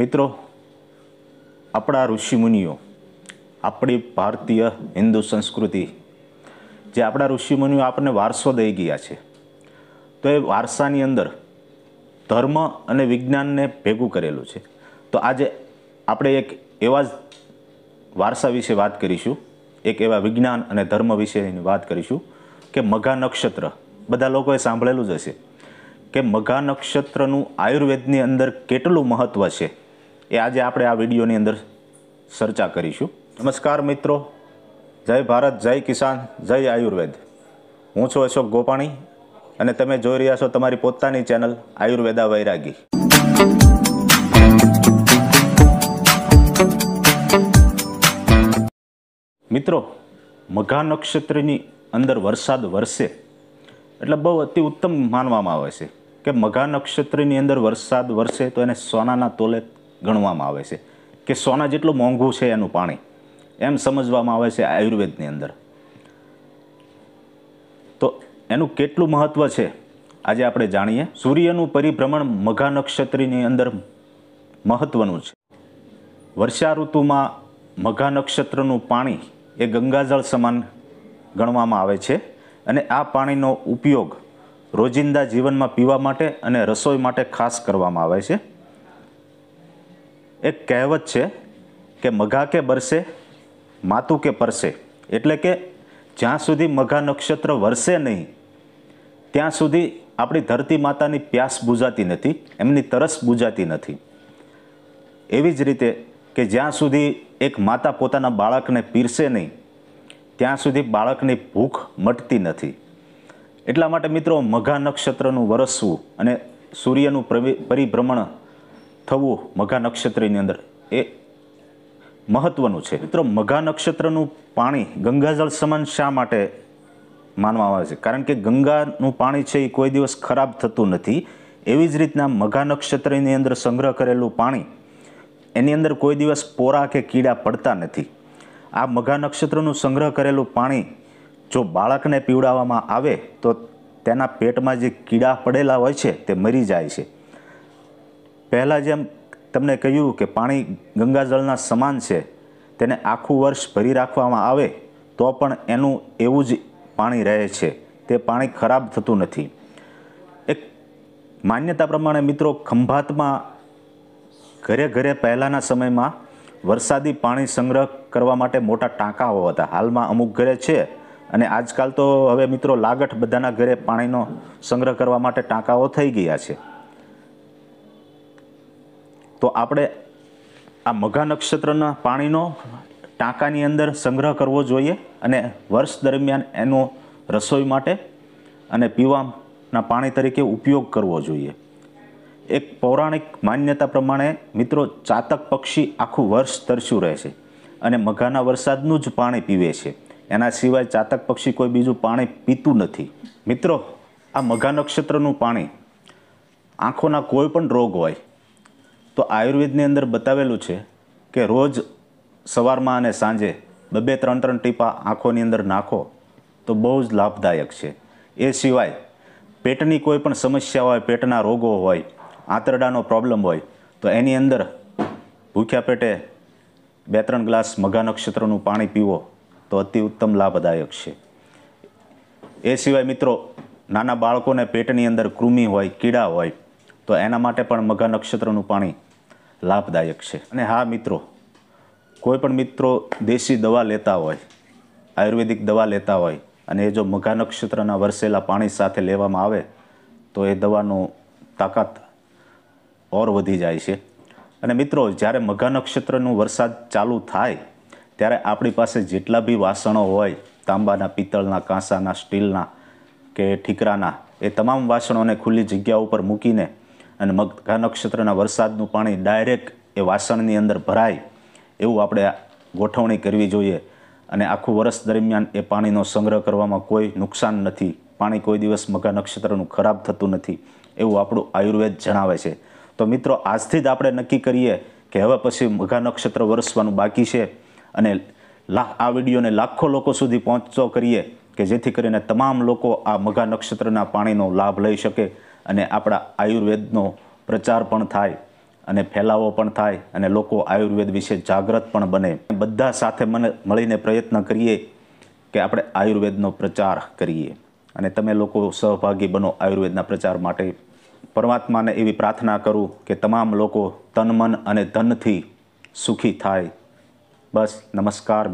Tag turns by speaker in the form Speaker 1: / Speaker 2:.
Speaker 1: મિત્રો આપણા ઋષિમુનિઓ આપણી ભારતીય હિન્દુ સંસ્કૃતિ જે આપણા ઋષિમુનિઓ આપણને વારસો દઈ ગયા છે તો એ વારસાની અંદર ધર્મ અને વિજ્ઞાનને ભેગું કરેલું છે તો આજે આપણે એક એવા જ વારસા વિશે વાત કરીશું એક એવા વિજ્ઞાન અને ધર્મ વિશેની વાત કરીશું કે મઘા નક્ષત્ર બધા લોકોએ સાંભળેલું જ હશે કે મઘા નક્ષત્રનું આયુર્વેદની અંદર કેટલું મહત્ત્વ છે એ આજે આપણે આ વિડીયોની અંદર ચર્ચા કરીશું નમસ્કાર મિત્રો જય ભારત જય કિસાન જય આયુર્વેદ હું છું અશોક ગોપાણી અને તમે જોઈ રહ્યા છો તમારી પોતાની ચેનલ આયુર્વેદા વૈરાગી મિત્રો મઘા નક્ષત્રની અંદર વરસાદ વરસે એટલે બહુ અતિ ઉત્તમ માનવામાં આવે છે કે મઘા નક્ષત્રની અંદર વરસાદ વરસે તો એને સોનાના તોલે ગણવામાં આવે છે કે સોના જેટલું મોંઘું છે એનું પાણી એમ સમજવામાં આવે છે આયુર્વેદની અંદર તો એનું કેટલું મહત્ત્વ છે આજે આપણે જાણીએ સૂર્યનું પરિભ્રમણ મઘા નક્ષત્રની અંદર મહત્ત્વનું છે વર્ષા ઋતુમાં મઘા નક્ષત્રનું પાણી એ ગંગાજળ સમાન ગણવામાં આવે છે અને આ પાણીનો ઉપયોગ રોજિંદા જીવનમાં પીવા માટે અને રસોઈ માટે ખાસ કરવામાં આવે છે એક કહેવત છે કે મઘા કે બરસે માતું કે પરસે એટલે કે જ્યાં સુધી મઘા નક્ષત્ર વરસે નહીં ત્યાં સુધી આપણી ધરતી માતાની પ્યાસ બુજાતી નથી એમની તરસ બુજાતી નથી એવી જ રીતે કે જ્યાં સુધી એક માતા પોતાના બાળકને પીરસે નહીં ત્યાં સુધી બાળકની ભૂખ મટતી નથી એટલા માટે મિત્રો મઘા નક્ષત્રનું વરસવું અને સૂર્યનું પરિભ્રમણ થવું મઘા નક્ષત્રની અંદર એ મહત્વનું છે મિત્રો મઘા નક્ષત્રનું પાણી ગંગાજળ સમાન શા માટે માનવામાં આવે છે કારણ કે ગંગાનું પાણી છે એ કોઈ દિવસ ખરાબ થતું નથી એવી જ રીતના મઘા નક્ષત્રની અંદર સંગ્રહ કરેલું પાણી એની અંદર કોઈ દિવસ પોરા કે કીડા પડતા નથી આ મઘા નક્ષત્રનું સંગ્રહ કરેલું પાણી જો બાળકને પીવડાવવામાં આવે તો તેના પેટમાં જે કીડા પડેલા હોય છે તે મરી જાય છે પહેલાં જેમ તમને કહ્યું કે પાણી ગંગાજળના સમાન છે તેને આખું વર્ષ ભરી રાખવામાં આવે તો પણ એનું એવું જ પાણી રહે છે તે પાણી ખરાબ થતું નથી એક માન્યતા પ્રમાણે મિત્રો ખંભાતમાં ઘરે ઘરે પહેલાંના સમયમાં વરસાદી પાણી સંગ્રહ કરવા માટે મોટા ટાંકાઓ હતા હાલમાં અમુક ઘરે છે અને આજકાલ તો હવે મિત્રો લાગઠ બધાના ઘરે પાણીનો સંગ્રહ કરવા માટે ટાંકાઓ થઈ ગયા છે તો આપણે આ મઘા નક્ષત્રના પાણીનો ટાંકાની અંદર સંગ્રહ કરવો જોઈએ અને વર્ષ દરમિયાન એનો રસોઈ માટે અને પીવાના પાણી તરીકે ઉપયોગ કરવો જોઈએ એક પૌરાણિક માન્યતા પ્રમાણે મિત્રો ચાતક પક્ષી આખું વર્ષ તરસ્યું રહે છે અને મઘાના વરસાદનું જ પાણી પીવે છે એના સિવાય ચાતક પક્ષી કોઈ બીજું પાણી પીતું નથી મિત્રો આ મઘા નક્ષત્રનું પાણી આંખોના કોઈ પણ રોગ હોય તો આયુર્વેદની અંદર બતાવેલું છે કે રોજ સવારમાં અને સાંજે બબે ત્રણ ત્રણ ટીપા આંખોની અંદર નાખો તો બહુ જ લાભદાયક છે એ સિવાય પેટની કોઈ પણ સમસ્યા હોય પેટના રોગો હોય આંતરડાનો પ્રોબ્લેમ હોય તો એની અંદર ભૂખ્યા પેટે બે ત્રણ ગ્લાસ મઘા નક્ષત્રનું પાણી પીવો તો અતિ ઉત્તમ લાભદાયક છે એ સિવાય મિત્રો નાના બાળકોને પેટની અંદર કૃમિ હોય કીડા હોય તો એના માટે પણ મઘા નક્ષત્રનું પાણી લાભદાયક છે અને હા મિત્રો કોઈ પણ મિત્રો દેશી દવા લેતા હોય આયુર્વેદિક દવા લેતા હોય અને એ જો મઘા નક્ષત્રના વરસેલા પાણી સાથે લેવામાં આવે તો એ દવાનું તાકાત ઓર વધી જાય છે અને મિત્રો જ્યારે મઘા નક્ષત્રનું વરસાદ ચાલુ થાય ત્યારે આપણી પાસે જેટલા બી વાસણો હોય તાંબાના પિત્તળના કાંસાના સ્ટીલના કે ઠીકરાના એ તમામ વાસણોને ખુલ્લી જગ્યા ઉપર મૂકીને અને મગકા નક્ષત્રના વરસાદનું પાણી ડાયરેક્ટ એ વાસણની અંદર ભરાય એવું આપણે ગોઠવણી કરવી જોઈએ અને આખું વર્ષ દરમિયાન એ પાણીનો સંગ્રહ કરવામાં કોઈ નુકસાન નથી પાણી કોઈ દિવસ મગા નક્ષત્રનું ખરાબ થતું નથી એવું આપણું આયુર્વેદ જણાવે છે તો મિત્રો આજથી જ આપણે નક્કી કરીએ કે હવે પછી મઘા નક્ષત્ર વરસવાનું બાકી છે અને લાખ આ વિડીયોને લાખો લોકો સુધી પહોંચતો કરીએ કે જેથી કરીને તમામ લોકો આ મઘા નક્ષત્રના પાણીનો લાભ લઈ શકે અને આપણા આયુર્વેદનો પ્રચાર પણ થાય અને ફેલાવો પણ થાય અને લોકો આયુર્વેદ વિશે જાગૃત પણ બને બધા સાથે મને મળીને પ્રયત્ન કરીએ કે આપણે આયુર્વેદનો પ્રચાર કરીએ અને તમે લોકો સહભાગી બનો આયુર્વેદના પ્રચાર માટે પરમાત્માને એવી પ્રાર્થના કરું કે તમામ લોકો તન મન અને ધનથી સુખી થાય બસ નમસ્કાર